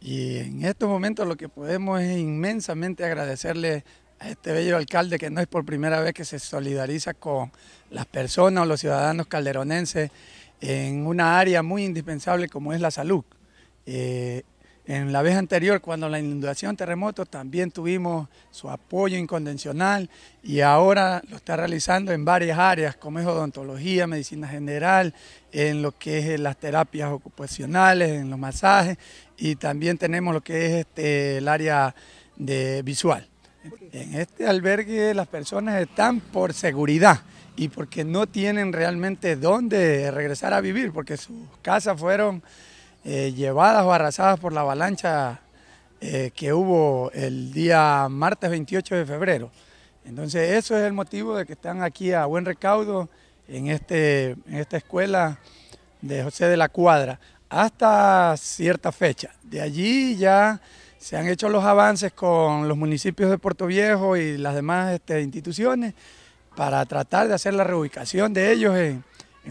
Y en estos momentos lo que podemos es inmensamente agradecerle a este bello alcalde que no es por primera vez que se solidariza con las personas o los ciudadanos calderonenses en una área muy indispensable como es la salud. Eh, en la vez anterior, cuando la inundación terremoto, también tuvimos su apoyo incondicional y ahora lo está realizando en varias áreas, como es odontología, medicina general, en lo que es eh, las terapias ocupacionales, en los masajes y también tenemos lo que es este, el área de visual. En este albergue las personas están por seguridad y porque no tienen realmente dónde regresar a vivir, porque sus casas fueron eh, llevadas o arrasadas por la avalancha eh, que hubo el día martes 28 de febrero. Entonces eso es el motivo de que están aquí a buen recaudo en, este, en esta escuela de José de la Cuadra hasta cierta fecha. De allí ya se han hecho los avances con los municipios de Puerto Viejo y las demás este, instituciones para tratar de hacer la reubicación de ellos en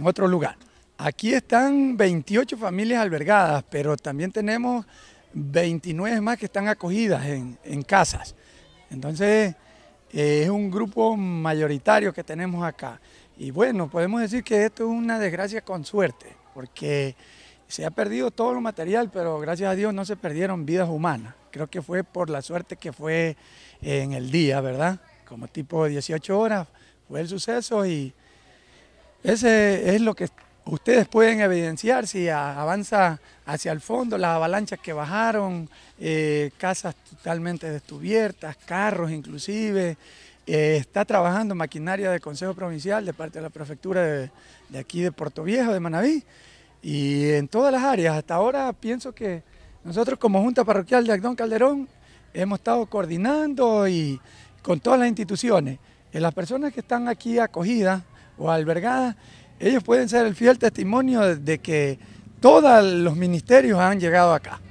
otro lugar. Aquí están 28 familias albergadas, pero también tenemos 29 más que están acogidas en, casas. Entonces, eh, es un grupo mayoritario que tenemos acá. Y bueno, podemos decir que esto es una desgracia con suerte, porque se ha perdido todo lo material, pero gracias a Dios no se perdieron vidas humanas. Creo que fue por la suerte que fue en el día, ¿verdad? Como tipo 18 horas fue el suceso y ese es lo que ustedes pueden evidenciar si avanza hacia el fondo, las avalanchas que bajaron, eh, casas totalmente descubiertas, carros inclusive. Eh, está trabajando maquinaria del Consejo Provincial de parte de la Prefectura de, aquí de Puerto Viejo, de Manaví, y en todas las áreas. Hasta ahora pienso que nosotros como Junta Parroquial de Agdón Calderón hemos estado coordinando y con todas las instituciones. Eh, las personas que están aquí acogidas o albergadas ellos pueden ser el fiel testimonio de que todos los ministerios han llegado acá.